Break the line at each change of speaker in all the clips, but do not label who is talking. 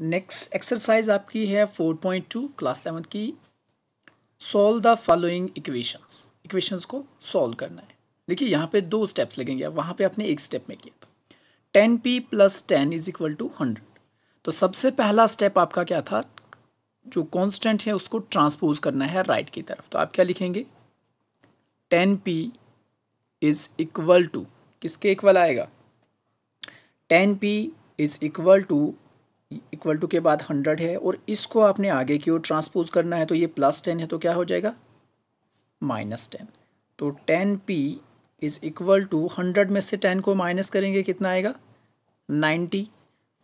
next exercise आपकी है 4.2 class seven की solve the following equations equations को सॉल्व करना है देखिए यहाँ पे दो स्टेप्स लगेंगे वहाँ पे आपने एक स्टेप में किया था ten P plus ten is equal to hundred तो सबसे पहला स्टेप आपका क्या था जो कांस्टेंट है उसको ट्रांसपोज करना है राइट की तरफ तो आप क्या लिखेंगे ten P is equal to किसके इक्वल आएगा ten P is equal to equal to के बाद हंड्रेड है और इसको आपने आगे की ओर ट्रांसपोज करना है तो ये प्लस टेन है तो क्या हो जाएगा माइनस टेन तो ten P is equal to hundred में से टेन को माइनस करेंगे कितना आएगा नाइन्टी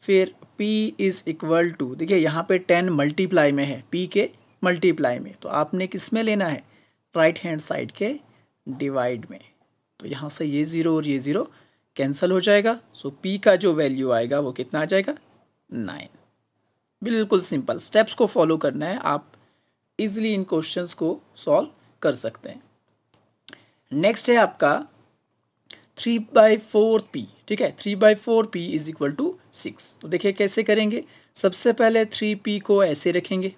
फिर P इज़ इक्वल टू देखिए यहाँ पे टेन मल्टीप्लाई में है P के मल्टीप्लाई में तो आपने किस में लेना है राइट हैंड साइड के डिवाइड में तो यहाँ से ये ज़ीरो और ये ज़ीरो कैंसिल हो जाएगा सो so, P का जो वैल्यू आएगा वो कितना आ जाएगा नाइन बिल्कुल सिंपल स्टेप्स को फॉलो करना है आप इजीली इन क्वेश्चंस को सॉल्व कर सकते हैं नेक्स्ट है आपका थ्री बाई फोर पी ठीक है three by four P is equal to six तो देखिए कैसे करेंगे सबसे पहले थ्री पी को ऐसे रखेंगे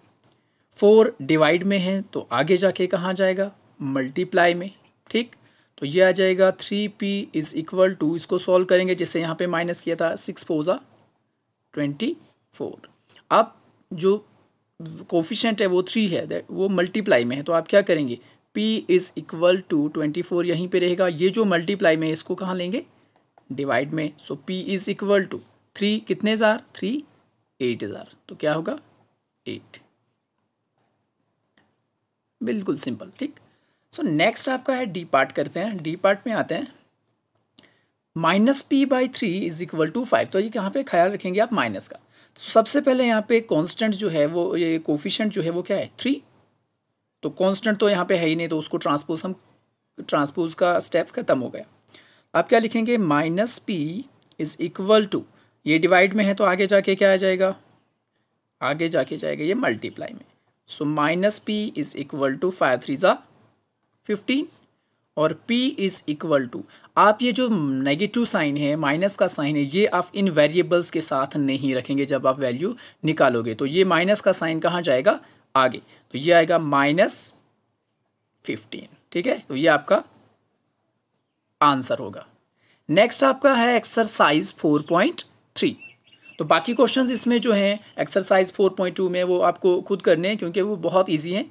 फोर डिवाइड में है तो आगे जाके कहाँ जाएगा मल्टीप्लाई में ठीक तो ये आ जाएगा three P is equal to इसको सॉल्व करेंगे जैसे यहाँ पे माइनस किया था सिक्स फोजा ट्वेंटी फोर अब जो कोफिशेंट है वो थ्री है वो मल्टीप्लाई में है तो आप क्या करेंगे P is equal to twenty four यहीं पे रहेगा ये जो मल्टीप्लाई में इसको कहाँ लेंगे डिवाइड में so P is equal to three कितने हज़ार थ्री एट हज़ार तो क्या होगा एट बिल्कुल सिंपल ठीक सो नेक्स्ट आपका है डी पार्ट करते हैं डी पार्ट में आते हैं minus P by three is equal to five तो ये यहाँ पे ख्याल रखेंगे आप माइनस का तो सबसे पहले यहाँ पे कांस्टेंट जो है वो ये कोफिशेंट जो है वो क्या है थ्री तो कांस्टेंट तो यहाँ पे है ही नहीं तो उसको ट्रांसपोज हम ट्रांसपोज का स्टेप खत्म हो गया आप क्या लिखेंगे minus P is equal to ये डिवाइड में है तो आगे जाके क्या आ जाएगा आगे जाके जाएगा ये मल्टीप्लाई में so minus P is equal to five three ज़ा फिफ्टीन और p इज़ इक्वल टू आप ये जो नेगेटिव साइन है माइनस का साइन है ये आप इन वेरिएबल्स के साथ नहीं रखेंगे जब आप वैल्यू निकालोगे तो ये माइनस का साइन कहाँ जाएगा आगे तो ये आएगा माइनस फिफ्टीन ठीक है तो ये आपका आंसर होगा नेक्स्ट आपका है एक्सरसाइज फोर पॉइंट थ्री तो बाकी क्वेश्चंस इसमें जो हैं एक्सरसाइज फोर पॉइंट टू में वो आपको खुद करने हैं क्योंकि वो बहुत ईजी हैं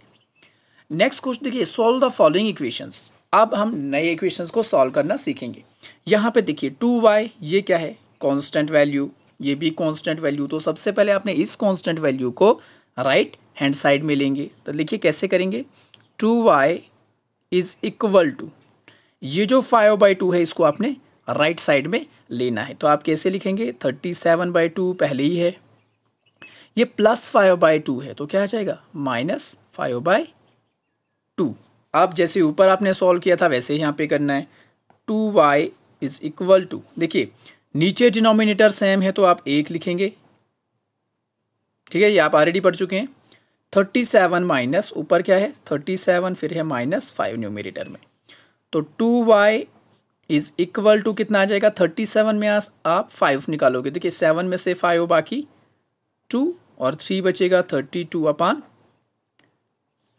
नेक्स्ट क्वेश्चन देखिए सॉल्व द फॉलोइंग इक्वेशंस अब हम नए इक्वेशंस को सॉल्व करना सीखेंगे यहाँ पे देखिए टू वाई ये क्या है कांस्टेंट वैल्यू ये भी कांस्टेंट वैल्यू तो सबसे पहले आपने इस कांस्टेंट वैल्यू को राइट हैंड साइड में लेंगे तो देखिए कैसे करेंगे two Y is equal to ये जो फाइव बाई टू है इसको आपने राइट right साइड में लेना है तो आप कैसे लिखेंगे थर्टी सेवन बाई टू पहले ही है ये प्लस फाइव बाई टू है तो क्या आ जाएगा माइनस फाइव बाई टू अब जैसे ऊपर आपने सॉल्व किया था वैसे ही यहाँ पे करना है two Y is equal to देखिए नीचे डिनोमिनेटर सेम है तो आप एक लिखेंगे ठीक है ये आप ऑलरेडी पढ़ चुके हैं थर्टी सेवन माइनस ऊपर क्या है थर्टी सेवन फिर है माइनस फाइव न्यूमिनेटर में तो two Y is equal to कितना आ जाएगा थर्टी सेवन में आप फाइव निकालोगे देखिए सेवन में से फाइव बाकी टू और थ्री बचेगा थर्टी टू अपान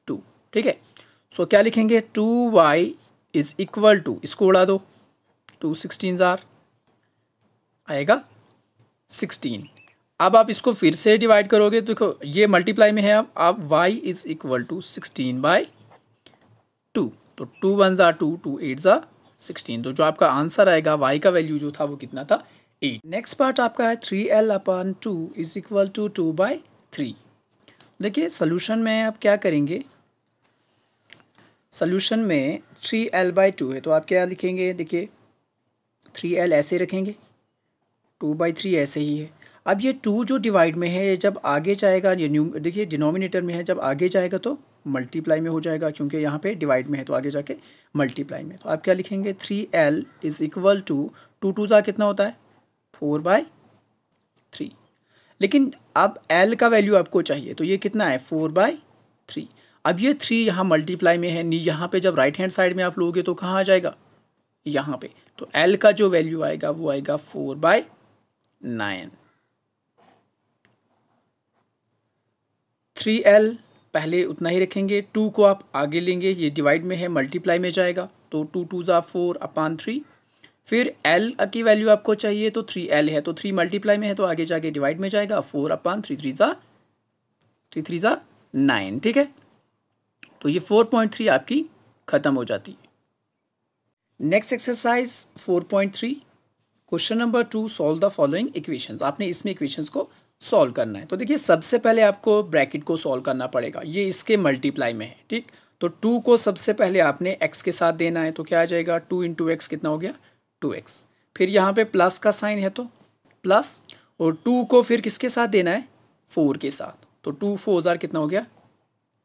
टू ठीक है सो क्या लिखेंगे two Y is equal to इसको उड़ा दो टू सिक्सटीन ज़ार आएगा सिक्सटीन अब आप इसको फिर से डिवाइड करोगे तो देखो ये मल्टीप्लाई में है अब आप Y is equal to sixteen by two तो टू वन ज़ा टू टू एट ज़ा सिक्सटीन तो जो आपका आंसर आएगा वाई का वैल्यू जो था वो कितना था एट नेक्स्ट पार्ट आपका है three L upon two is equal to two by three देखिए सोल्यूशन में आप क्या करेंगे सोल्यूशन में थ्री एल बाई टू है तो आप क्या लिखेंगे देखिए थ्री एल ऐसे रखेंगे टू बाई थ्री ऐसे ही है अब ये टू जो डिवाइड में है ये जब आगे जाएगा ये न्यू देखिए डिनोमिनेटर में है जब आगे जाएगा तो मल्टीप्लाई में हो जाएगा क्योंकि यहाँ पे डिवाइड में है तो आगे जाके मल्टीप्लाई में तो आप क्या लिखेंगे three L is equal to two two two कितना होता है फोर बाई थ्री लेकिन अब एल का वैल्यू आपको चाहिए तो ये कितना है फोर बाई थ्री अब ये थ्री यहाँ मल्टीप्लाई में है नी यहाँ पे जब राइट हैंड साइड में आप लोगे तो कहाँ आ जाएगा यहाँ पे तो एल का जो वैल्यू आएगा वो आएगा four by nine three L पहले उतना ही रखेंगे टू को आप आगे लेंगे ये डिवाइड में है मल्टीप्लाई में जाएगा तो टू टू ज़ा फोर अपान थ्री फिर एल की वैल्यू आपको चाहिए तो थ्री एल है तो थ्री मल्टीप्लाई में है तो आगे जाके डिवाइड में जाएगा फोर अपान थ्री थ्री ज़ा थ्री थ्री ज़ा नाइन ठीक है तो ये फोर पॉइंट थ्री आपकी ख़त्म हो जाती है next exercise four point three question number two solve the following equations आपने इसमें इक्वेशंस को सॉल्व करना है तो देखिए सबसे पहले आपको ब्रैकेट को सॉल्व करना पड़ेगा ये इसके मल्टीप्लाई में है ठीक तो टू को सबसे पहले आपने एक्स के साथ देना है तो क्या आ जाएगा टू इंटू एक्स कितना हो गया टू एक्स फिर यहाँ पे प्लस का साइन है तो प्लस और टू को फिर किसके साथ देना है फोर के साथ तो टू फोर हजार कितना हो गया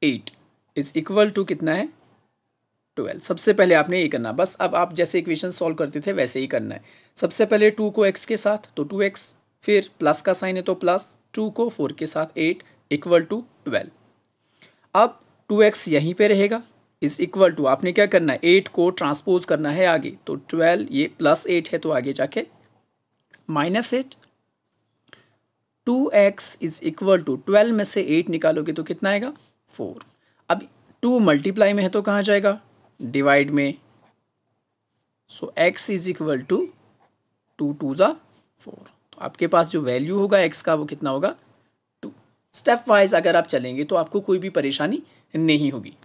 एट इज़ इक्वल टू कितना है ट्वेल्व सबसे पहले आपने ये करना बस अब आप जैसे इक्वेशन सॉल्व करते थे वैसे ही करना है सबसे पहले टू को एक्स के साथ तो टू एक्स फिर प्लस का साइन है तो प्लस टू को फोर के साथ एट इक्वल टू ट्वेल्व अब टू एक्स यहीं पे रहेगा इज़ इक्वल टू आपने क्या करना है एट को ट्रांसपोज करना है आगे तो ट्वेल्व ये प्लस एट है तो आगे जाके minus eight two X is equal to twelve में से एट निकालोगे तो कितना आएगा फोर अब टू मल्टीप्लाई में है तो कहाँ जाएगा डिवाइड में so x is equal to two two ज़ा फोर तो आपके पास जो वैल्यू होगा एक्स का वो कितना होगा टू स्टेप वाइज अगर आप चलेंगे तो आपको कोई भी परेशानी नहीं होगी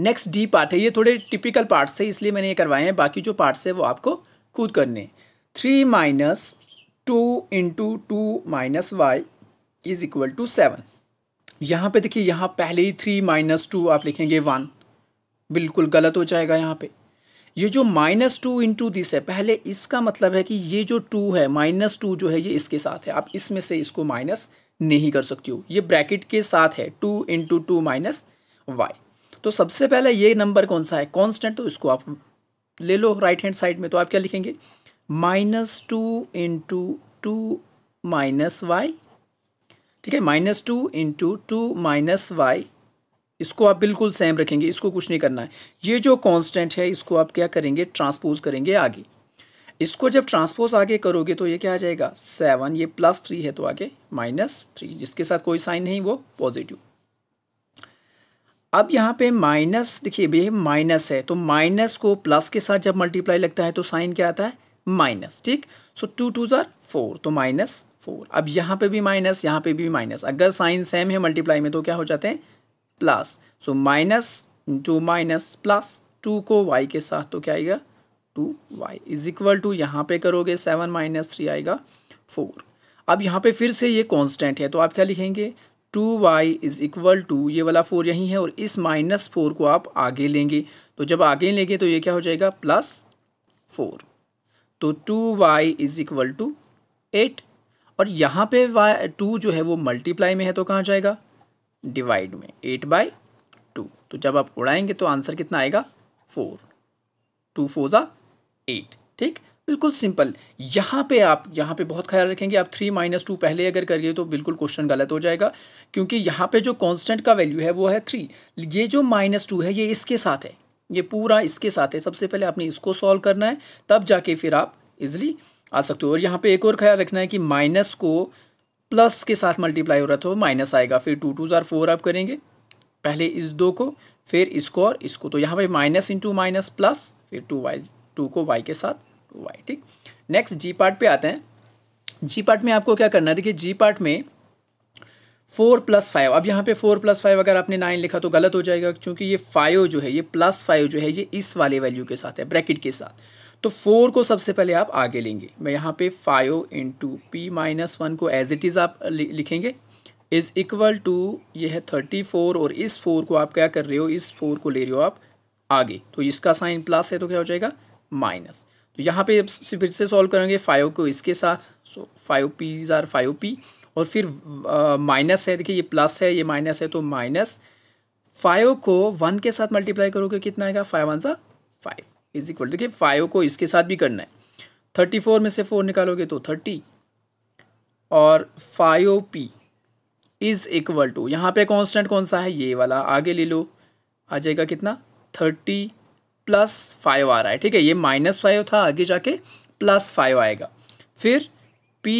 नेक्स्ट डी पार्ट है ये थोड़े टिपिकल पार्ट्स थे इसलिए मैंने ये करवाए हैं बाकी जो पार्ट्स है वो आपको खुद करने three minus two into two minus Y is equal to seven यहाँ पे देखिए यहाँ पहले ही थ्री माइनस टू आप लिखेंगे वन बिल्कुल गलत हो जाएगा यहाँ पे ये जो माइनस टू इंटू दिस है पहले इसका मतलब है कि ये जो टू है माइनस टू जो है ये इसके साथ है आप इसमें से इसको माइनस नहीं कर सकती हो ये ब्रैकेट के साथ है two into two minus Y तो सबसे पहले ये नंबर कौन सा है कॉन्स्टेंट तो इसको आप ले लो राइट हैंड साइड में तो आप क्या लिखेंगे minus two into two minus Y ठीक है minus two into two minus Y इसको आप बिल्कुल सेम रखेंगे इसको कुछ नहीं करना है ये जो कांस्टेंट है इसको आप क्या करेंगे ट्रांसपोज करेंगे आगे इसको जब ट्रांसपोज आगे करोगे तो ये क्या आ जाएगा सेवन ये प्लस थ्री है तो आगे माइनस थ्री जिसके साथ कोई साइन नहीं वो पॉजिटिव अब यहाँ पे माइनस देखिए ये माइनस है तो माइनस को प्लस के साथ जब मल्टीप्लाई लगता है तो साइन क्या आता है माइनस ठीक so two twos are four तो माइनस फोर अब यहाँ पे भी माइनस यहाँ पे भी माइनस अगर साइन सेम है मल्टीप्लाई में तो क्या हो जाते हैं plus so minus into minus plus two को वाई के साथ तो क्या आएगा two Y is equal to यहाँ पे करोगे सेवन माइनस थ्री आएगा फोर अब यहाँ पे फिर से ये कांस्टेंट है तो आप क्या लिखेंगे two Y is equal to ये वाला फोर यहीं है और इस माइनस फोर को आप आगे लेंगे तो जब आगे लेंगे तो ये क्या हो जाएगा प्लस फोर तो two Y is equal to eight और यहाँ पे वाई टू जो है वो मल्टीप्लाई में है तो कहाँ जाएगा डिवाइड में एट बाई टू तो जब आप उड़ाएंगे तो आंसर कितना आएगा फोर टू फोर ज़ा एट ठीक बिल्कुल सिंपल यहाँ पे आप यहाँ पे बहुत ख्याल रखेंगे आप थ्री माइनस टू पहले अगर करिए तो बिल्कुल क्वेश्चन गलत हो जाएगा क्योंकि यहाँ पे जो कांस्टेंट का वैल्यू है वो है थ्री ये जो माइनस टू है ये इसके साथ है ये पूरा इसके साथ है सबसे पहले आपने इसको सॉल्व करना है तब जाके फिर आप इजली आ सकते हो और यहाँ पे एक और ख्याल रखना है कि माइनस को प्लस के साथ मल्टीप्लाई हो रहा था माइनस आएगा फिर टू टू ज़ार फोर आप करेंगे पहले इस दो को फिर इसको और इसको तो यहाँ पे माइनस इंटू माइनस प्लस फिर टू वाई टू को वाई के साथ टू वाई ठीक नेक्स्ट जी पार्ट पे आते हैं जी पार्ट में आपको क्या करना है देखिए जी पार्ट में फोर प्लस फाइव अब यहाँ पे फोर प्लस फाइव अगर आपने नाइन लिखा तो गलत हो जाएगा क्योंकि ये फाइव जो है ये प्लस फाइव जो है ये इस वाले वैल्यू के साथ है ब्रैकेट के साथ तो फोर को सबसे पहले आप आगे लेंगे मैं यहाँ पे five into p minus one को एज इट इज़ आप लिखेंगे इज़ इक्वल टू ये है थर्टी फोर और इस फोर को आप क्या कर रहे हो इस फोर को ले रहे हो आप आगे तो इसका साइन प्लस है तो क्या हो जाएगा माइनस तो यहाँ पे फिर से सॉल्व करेंगे फाइव को इसके साथ so five p is are five p और फिर माइनस है देखिए ये प्लस है ये माइनस है तो माइनस फाइव को वन के साथ मल्टीप्लाई करोगे कितना आएगा five ones are five is equal देखिए फाइव को इसके साथ भी करना है थर्टी फोर में से फोर निकालोगे तो थर्टी और five p is equal to यहाँ पे कांस्टेंट कौन सा है ये वाला आगे ले लो आ जाएगा कितना थर्टी प्लस फाइव आ रहा है ठीक है ये माइनस फाइव था आगे जाके प्लस फाइव आएगा फिर p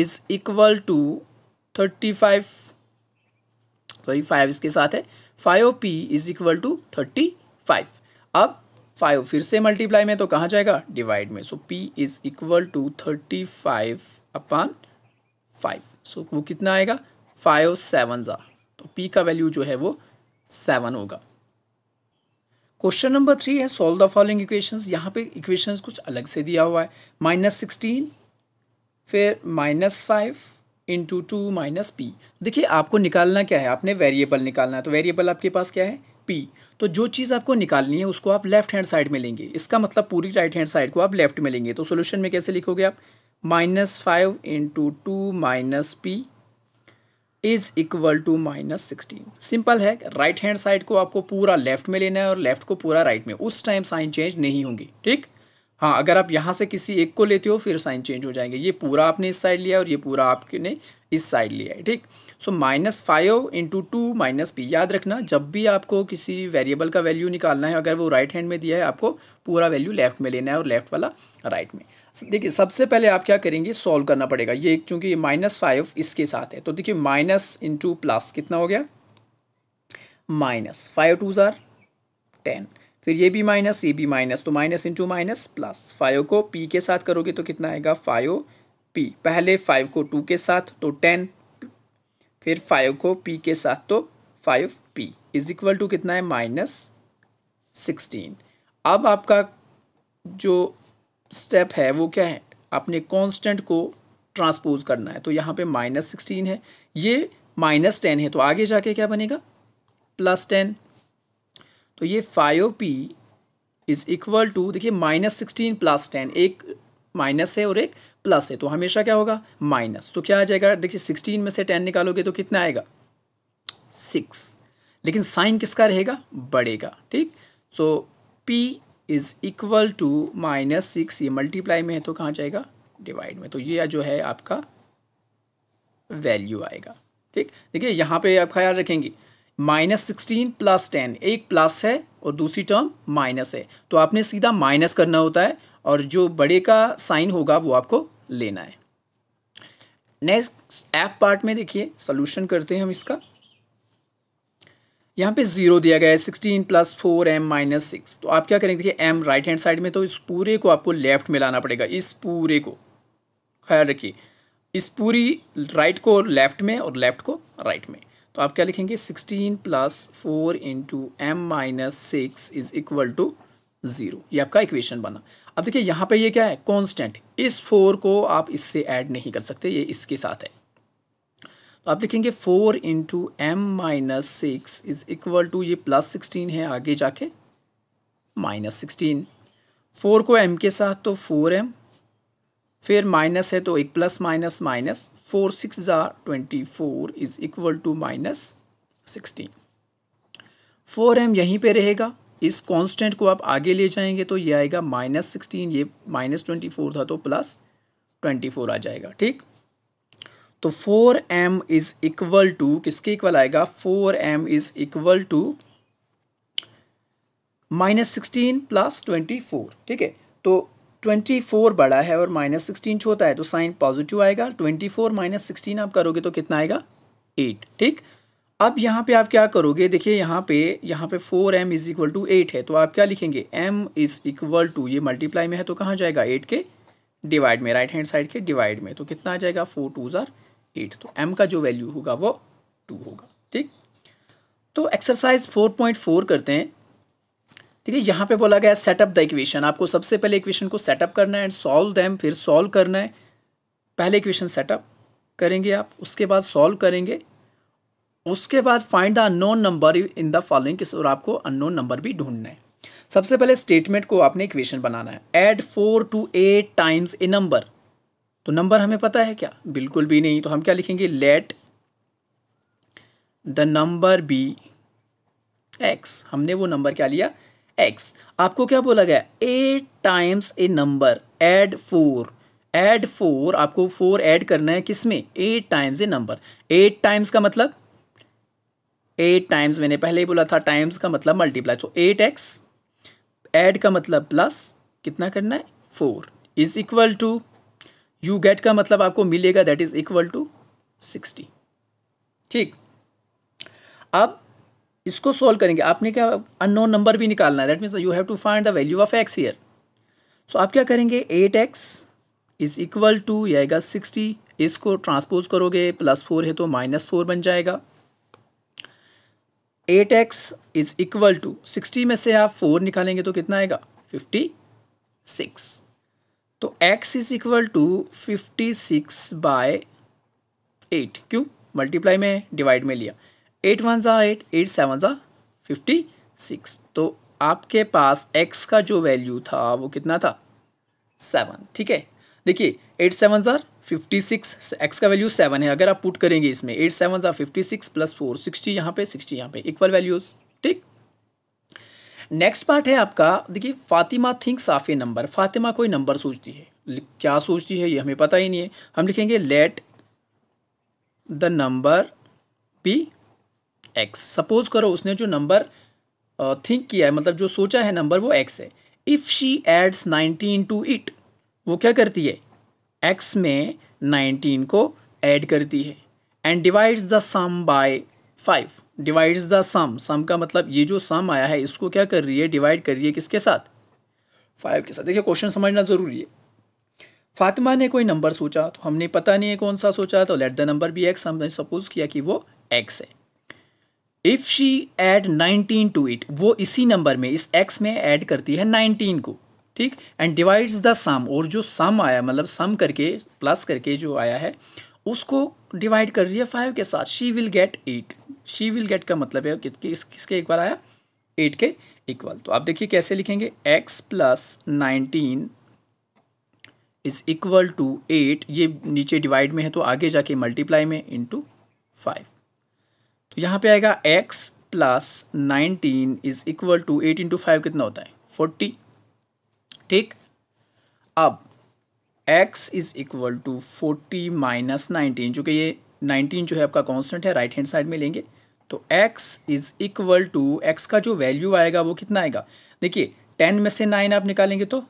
is equal to thirty five sorry five इसके साथ है five p is equal to thirty five अब फाइव फिर से मल्टीप्लाई में तो कहाँ जाएगा डिवाइड में so p is equal to thirty five upon five so वो कितना आएगा फाइव सेवन ज़ा तो पी का वैल्यू जो है वो सेवन होगा क्वेश्चन नंबर थ्री है सॉल्व द फॉलोइंग इक्वेशंस यहाँ पे इक्वेशंस कुछ अलग से दिया हुआ है माइनस सिक्सटीन फिर minus five into two minus p देखिए आपको निकालना क्या है आपने वेरिएबल निकालना है तो वेरिएबल आपके पास क्या है पी तो जो चीज़ आपको निकालनी है उसको आप लेफ्ट हैंड साइड में लेंगे इसका मतलब पूरी राइट हैंड साइड को आप लेफ्ट में लेंगे तो सोल्यूशन में कैसे लिखोगे आप minus five into two minus P is equal to minus sixteen simple है राइट हैंड साइड को आपको पूरा लेफ्ट में लेना है और लेफ्ट को पूरा राइट में उस टाइम साइन चेंज नहीं होंगे ठीक हाँ अगर आप यहाँ से किसी एक को लेते हो फिर साइन चेंज हो जाएंगे ये पूरा आपने इस साइड लिया और ये पूरा आपने इस साइड लिया है ठीक so minus five into two minus p याद रखना जब भी आपको किसी वेरिएबल का वैल्यू निकालना है अगर वो राइट right हैंड में दिया है आपको पूरा वैल्यू लेफ्ट में लेना है और लेफ्ट वाला राइट right में देखिए सबसे पहले आप क्या करेंगे सॉल्व करना पड़ेगा ये चूँकि माइनस फाइव इसके साथ है तो देखिए माइनस इंटू प्लस कितना हो गया minus five twos are ten फिर ये भी माइनस ये भी माइनस तो minus into minus plus five को पी के साथ करोगे तो कितना आएगा फाइव पी पहले फाइव को टू के साथ तो टेन फिर फाइव को पी के साथ तो five p is equal to कितना है माइनस सिक्सटीन अब आपका जो स्टेप है वो क्या है आपने कांस्टेंट को ट्रांसपोज करना है तो यहाँ पे माइनस सिक्सटीन है ये माइनस टेन है तो आगे जाके क्या बनेगा प्लस टेन तो ये five p is equal to देखिए माइनस सिक्सटीन प्लस टेन एक माइनस है और एक प्लस है तो हमेशा क्या होगा माइनस तो क्या आ जाएगा देखिए सिक्सटीन में से टेन निकालोगे तो कितना आएगा सिक्स लेकिन साइन किसका रहेगा बढ़ेगा ठीक so P is equal to minus six ये मल्टीप्लाई में है तो कहाँ जाएगा डिवाइड में तो ये जो है आपका वैल्यू आएगा ठीक देखिए यहाँ पे आप ख्याल रखेंगे माइनस सिक्सटीन प्लस टेन एक प्लस है और दूसरी टर्म माइनस है तो आपने सीधा माइनस करना होता है और जो बड़े का साइन होगा वो आपको लेना है नेक्स्ट ऐप पार्ट में देखिए सोल्यूशन करते हैं हम इसका यहाँ पे ज़ीरो दिया गया है sixteen plus four m minus six तो आप क्या करेंगे देखिए एम राइट हैंड साइड में तो इस पूरे को आपको लेफ्ट में लाना पड़ेगा इस पूरे को ख्याल रखिए इस पूरी राइट को लेफ्ट में और लेफ्ट को राइट में तो आप क्या लिखेंगे sixteen plus four into m minus six is equal to zero ये आपका इक्वेशन बना अब देखिए यहाँ पे ये क्या है कांस्टेंट इस फोर को आप इससे ऐड नहीं कर सकते ये इसके साथ है तो आप लिखेंगे four into m minus six is equal to ये प्लस सिक्सटीन है आगे जाके माइनस सिक्सटीन फोर को एम के साथ तो फोर एम फिर माइनस है तो एक plus minus minus four sixes are twenty four is equal to minus sixteen four m यहीं पे रहेगा इस कांस्टेंट को आप आगे ले जाएंगे तो ये आएगा माइनस सिक्सटीन ये माइनस ट्वेंटी फोर था तो प्लस ट्वेंटी फोर आ जाएगा ठीक तो four m is equal to किसके इक्वल आएगा four m is equal to minus sixteen plus twenty four ठीक है तो ट्वेंटी फोर बड़ा है और माइनस सिक्सटीन छोटा है तो साइन पॉजिटिव आएगा ट्वेंटी फोर माइनस सिक्सटीन आप करोगे तो कितना आएगा एट ठीक अब यहाँ पे आप क्या करोगे देखिए यहाँ पे यहाँ पे four m is equal to eight है तो आप क्या लिखेंगे एम इज़ इक्वल टू ये मल्टीप्लाई में है तो कहाँ जाएगा एट के डिवाइड में राइट हैंड साइड के डिवाइड में तो कितना आ जाएगा फोर टू ज़र एट तो एम का जो वैल्यू होगा वो टू होगा ठीक तो एक्सरसाइज फोर पॉइंट फोर करते हैं ठीक है यहाँ पे बोला गया सेटअप द इक्वेशन आपको सबसे पहले इक्वेशन को सेटअप करना है एंड सॉल्व दैम फिर सॉल्व करना है पहले इक्वेशन सेटअप करेंगे आप उसके बाद सॉल्व करेंगे उसके बाद find the unknown number in the following किस और आपको अननोन नंबर भी ढूंढना है सबसे पहले स्टेटमेंट को आपने इक्वेशन बनाना है add four to eight times a number तो नंबर हमें पता है क्या बिल्कुल भी नहीं तो हम क्या लिखेंगे let the number be x हमने वो नंबर क्या लिया एक्स आपको क्या बोला गया eight times a number add four add four आपको फोर ऐड करना है किसमें eight times a number eight times का मतलब एट टाइम्स मैंने पहले ही बोला था टाइम्स का मतलब मल्टीप्लाई तो एट एक्स एड का मतलब प्लस कितना करना है four is equal to you get का मतलब आपको मिलेगा that is equal to sixty ठीक अब इसको सोल्व करेंगे आपने क्या अननोन नंबर भी निकालना है that means you have to find the value of x here so आप क्या करेंगे eight x is equal to येगा सिक्सटी इसको ट्रांसपोज करोगे प्लस फोर है तो माइनस फोर बन जाएगा eight x is equal to sixty में से आप फोर निकालेंगे तो कितना आएगा फिफ्टी सिक्स तो x is equal to fifty six by eight क्यों मल्टीप्लाई में डिवाइड में लिया एट वन ज़ा eight eight sevens are fifty six तो आपके पास x का जो वैल्यू था वो कितना था सेवन ठीक है देखिए eight sevens are fifty six x का वैल्यू सेवन है अगर आप पुट करेंगे इसमें eight sevens are fifty six plus four sixty यहाँ पे सिक्सटी यहाँ पे इक्वल वैल्यूज़ ठीक नेक्स्ट पार्ट है आपका देखिए Fatima thinks of a number Fatima कोई नंबर सोचती है क्या सोचती है ये हमें पता ही नहीं है हम लिखेंगे let the number be x suppose करो उसने जो नंबर थिंक किया है मतलब जो सोचा है नंबर वो एक्स है if she adds nineteen to it वो क्या करती है एक्स में नाइनटीन को ऐड करती है and divides the sum by five divides the sum sum का मतलब ये जो सम आया है इसको क्या कर रही है डिवाइड कर रही है किसके साथ फाइव के साथ देखिए क्वेश्चन समझना ज़रूरी है फातिमा ने कोई नंबर सोचा तो हमने पता नहीं है कौन सा सोचा तो let the number be x हमने सपोज किया कि वो एक्स है if she add nineteen to it वो इसी नंबर में इस एक्स में ऐड करती है नाइनटीन को ठीक एंड डिवाइड्स द सम और जो सम आया मतलब सम करके प्लस करके जो आया है उसको डिवाइड कर रही है फाइव के साथ she will get eight she will get का मतलब है कि, किस किसके इक्वल आया एट के इक्वल तो आप देखिए कैसे लिखेंगे x plus nineteen is equal to eight ये नीचे डिवाइड में है तो आगे जाके मल्टीप्लाई में इंटू फाइव तो यहाँ पे आएगा x plus nineteen is equal to eight into five कितना होता है फोर्टी ठीक अब x is equal to forty minus nineteen चूँकि ये नाइनटीन जो है आपका कॉन्स्टेंट है राइट हैंड साइड में लेंगे तो x is equal to x का जो वैल्यू आएगा वो कितना आएगा देखिए टेन में से नाइन आप निकालेंगे तो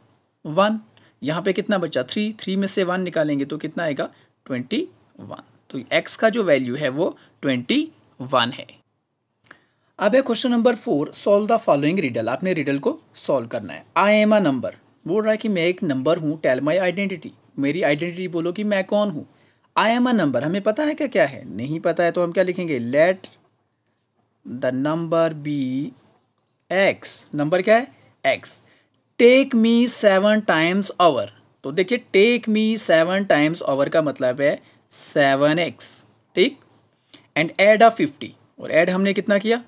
वन यहाँ पे कितना बचा थ्री थ्री में से वन निकालेंगे तो कितना आएगा ट्वेंटी वन तो x का जो वैल्यू है वो ट्वेंटी वन है अब है question number four solve the following riddle आपने रिडल को सॉल्व करना है आई एम अ नंबर बोल रहा है कि मैं एक नंबर हूँ टेल माई आइडेंटिटी मेरी आइडेंटिटी बोलो कि मैं कौन हूँ आई एम अ नंबर हमें पता है क्या क्या है नहीं पता है तो हम क्या लिखेंगे let the number be x number क्या है x take me seven times over तो देखिए take me seven times over का मतलब है सेवन एक्स ठीक एंड एड अ फिफ्टी और एड हमने कितना किया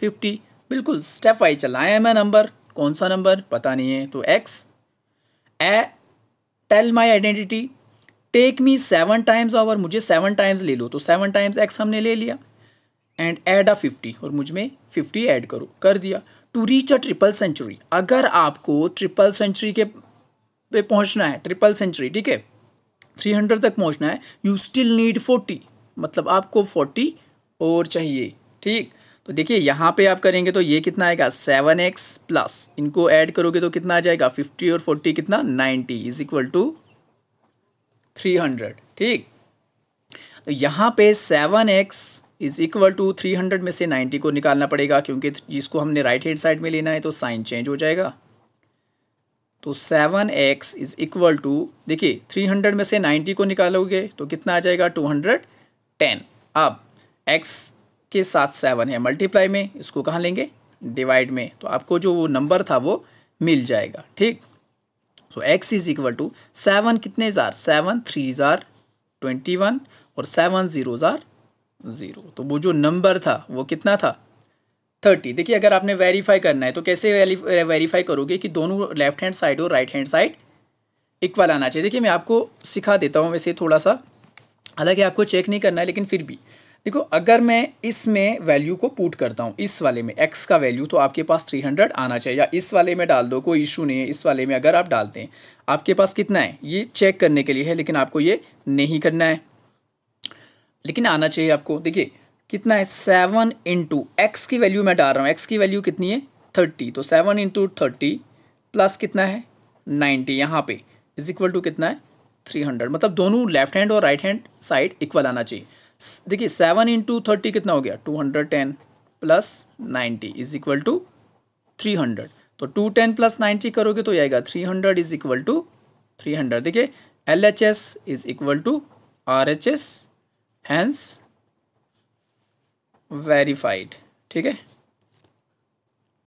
फिफ्टी बिल्कुल स्टेप वाइज चलना आई एम ए नंबर कौन सा नंबर पता नहीं है तो x a tell my identity take me seven times over मुझे सेवन टाइम्स ले लो तो सेवन टाइम्स एक्स हमने ले लिया एंड एड अ फिफ्टी और मुझ में फिफ्टी ऐड करो कर दिया to reach a triple century अगर आपको ट्रिपल सेंचुरी के पे पहुंचना है ट्रिपल सेंचुरी ठीक है थ्री हंड्रेड तक पहुंचना है यू स्टिल नीड फोर्टी मतलब आपको फोर्टी और चाहिए ठीक तो देखिए यहाँ पे आप करेंगे तो ये कितना आएगा सेवन एक्स प्लस इनको ऐड करोगे तो कितना आ जाएगा फिफ्टी और फोर्टी कितना ninety is equal to three hundred ठीक तो यहाँ पे seven x is equal to three hundred में से नाइन्टी को निकालना पड़ेगा क्योंकि जिसको हमने राइट हैंड साइड में लेना है तो साइन चेंज हो जाएगा तो seven x is equal to देखिए थ्री हंड्रेड में से नाइन्टी को निकालोगे तो कितना आ जाएगा टू हंड्रेड टेन अब एक्स के साथ सेवन है मल्टीप्लाई में इसको कहाँ लेंगे डिवाइड में तो आपको जो नंबर था वो मिल जाएगा ठीक so x is equal to seven कितने are seven threes are twenty one और सेवन ज़ीरो ज़ार ज़ीरो तो वो जो नंबर था वो कितना था थर्टी देखिए अगर आपने वेरीफाई करना है तो कैसे वेरीफाई करोगे कि दोनों लेफ्ट हैंड साइड और राइट हैंड साइड इक्वल आना चाहिए देखिए मैं आपको सिखा देता हूँ वैसे थोड़ा सा हालांकि आपको चेक नहीं करना है लेकिन फिर भी देखो अगर मैं इसमें वैल्यू को पुट करता हूँ इस वाले में एक्स का वैल्यू तो आपके पास थ्री हंड्रेड आना चाहिए या इस वाले में डाल दो कोई इशू नहीं है इस वाले में अगर आप डालते हैं आपके पास कितना है ये चेक करने के लिए है लेकिन आपको ये नहीं करना है लेकिन आना चाहिए आपको देखिए कितना है सेवन इंटू एक्स की वैल्यू मैं डाल रहा हूँ एक्स की वैल्यू कितनी है थर्टी तो सेवन इंटू थर्टी प्लस कितना है नाइन्टी यहाँ पे इज इक्वल टू कितना है थ्री हंड्रेड मतलब दोनों लेफ्ट हैंड और राइट हैंड साइड इक्वल आना चाहिए देखिए सेवन इंटू थर्टी कितना हो गया two hundred ten plus ninety is equal to three hundred तो टू टेन प्लस नाइन्टी करोगे तो आएगा three hundred is equal to three hundred देखिए L H S is equal to R H S hence verified ठीक है